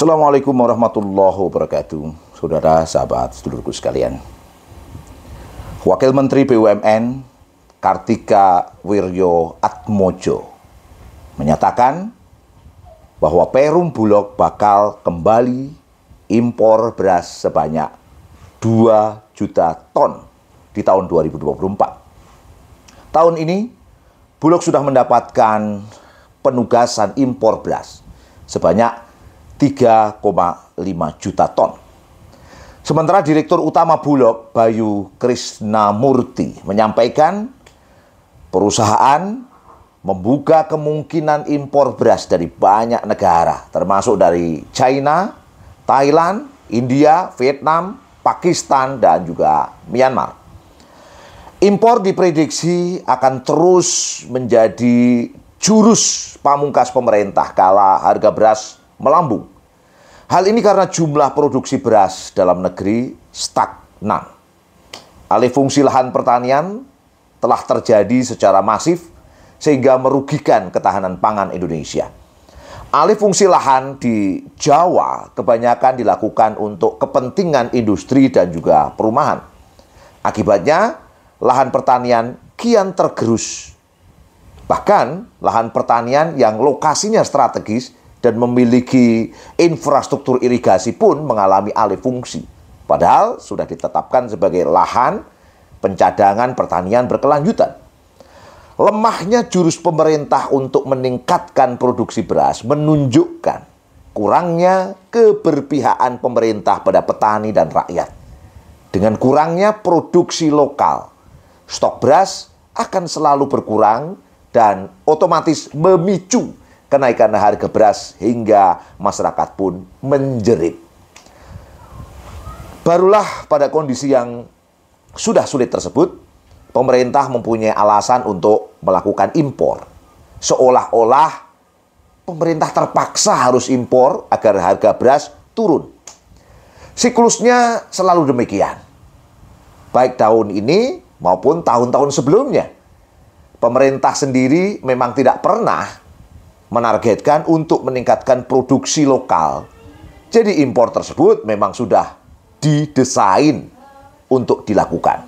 Assalamualaikum warahmatullahi wabarakatuh. Saudara, sahabat, sedulurku sekalian. Wakil Menteri BUMN Kartika Wiryo Atmojo menyatakan bahwa Perum Bulog bakal kembali impor beras sebanyak 2 juta ton di tahun 2024. Tahun ini Bulog sudah mendapatkan penugasan impor beras sebanyak 3,5 juta ton. Sementara Direktur Utama Bulog, Bayu Krisnamurti, menyampaikan perusahaan membuka kemungkinan impor beras dari banyak negara, termasuk dari China, Thailand, India, Vietnam, Pakistan, dan juga Myanmar. Impor diprediksi akan terus menjadi jurus pamungkas pemerintah kala harga beras melambung. Hal ini karena jumlah produksi beras dalam negeri stagnan. Alih fungsi lahan pertanian telah terjadi secara masif sehingga merugikan ketahanan pangan Indonesia. Alih fungsi lahan di Jawa kebanyakan dilakukan untuk kepentingan industri dan juga perumahan. Akibatnya, lahan pertanian kian tergerus. Bahkan, lahan pertanian yang lokasinya strategis dan memiliki infrastruktur irigasi pun mengalami alih fungsi. Padahal sudah ditetapkan sebagai lahan pencadangan pertanian berkelanjutan. Lemahnya jurus pemerintah untuk meningkatkan produksi beras menunjukkan kurangnya keberpihakan pemerintah pada petani dan rakyat. Dengan kurangnya produksi lokal, stok beras akan selalu berkurang dan otomatis memicu kenaikan harga beras hingga masyarakat pun menjerit. Barulah pada kondisi yang sudah sulit tersebut, pemerintah mempunyai alasan untuk melakukan impor. Seolah-olah pemerintah terpaksa harus impor agar harga beras turun. Siklusnya selalu demikian. Baik tahun ini maupun tahun-tahun sebelumnya. Pemerintah sendiri memang tidak pernah menargetkan untuk meningkatkan produksi lokal. Jadi impor tersebut memang sudah didesain untuk dilakukan.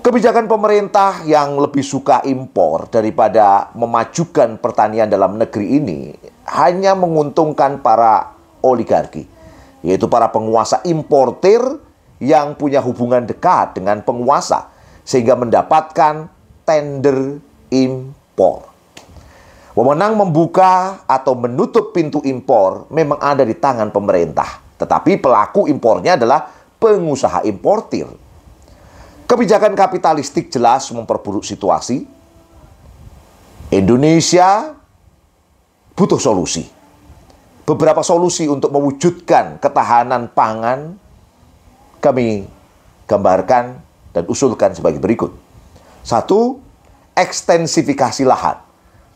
Kebijakan pemerintah yang lebih suka impor daripada memajukan pertanian dalam negeri ini hanya menguntungkan para oligarki, yaitu para penguasa importer yang punya hubungan dekat dengan penguasa sehingga mendapatkan tender impor. Wewenang membuka atau menutup pintu impor memang ada di tangan pemerintah, tetapi pelaku impornya adalah pengusaha importir. Kebijakan kapitalistik jelas memperburuk situasi. Indonesia butuh solusi. Beberapa solusi untuk mewujudkan ketahanan pangan kami gambarkan dan usulkan sebagai berikut. Satu, ekstensifikasi lahan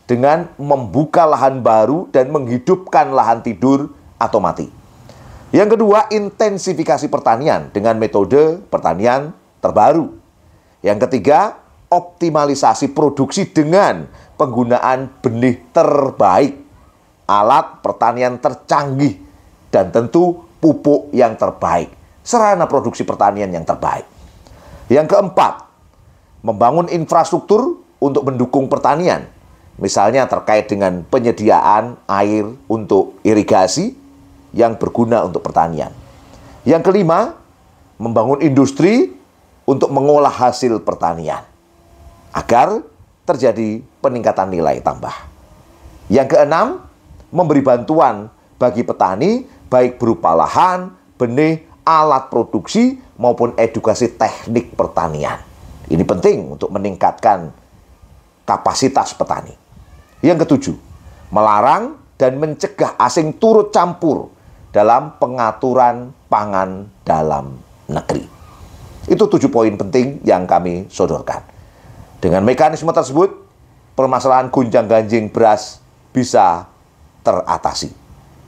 dengan membuka lahan baru dan menghidupkan lahan tidur atau mati. Yang kedua, intensifikasi pertanian dengan metode pertanian terbaru. Yang ketiga, optimalisasi produksi dengan penggunaan benih terbaik, alat pertanian tercanggih, dan tentu pupuk yang terbaik, serana produksi pertanian yang terbaik. Yang keempat, membangun infrastruktur untuk mendukung pertanian Misalnya terkait dengan penyediaan air untuk irigasi yang berguna untuk pertanian. Yang kelima, membangun industri untuk mengolah hasil pertanian agar terjadi peningkatan nilai tambah. Yang keenam, memberi bantuan bagi petani baik berupa lahan, benih, alat produksi maupun edukasi teknik pertanian. Ini penting untuk meningkatkan kapasitas petani. Yang ketujuh, melarang dan mencegah asing turut campur dalam pengaturan pangan dalam negeri. Itu tujuh poin penting yang kami sodorkan. Dengan mekanisme tersebut, permasalahan gonjang-ganjing beras bisa teratasi.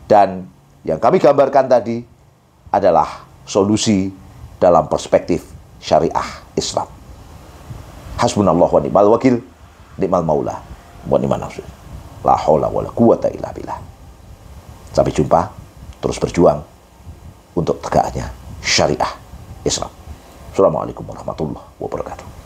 Dan yang kami gambarkan tadi adalah solusi dalam perspektif syariah Islam. Hasbunallah wa ni'mal wakil, ni'mal maula buat iman nafsu la haula wala quwata illa billah sampai jumpa terus berjuang untuk tegaknya syariah Islam Assalamualaikum warahmatullahi wabarakatuh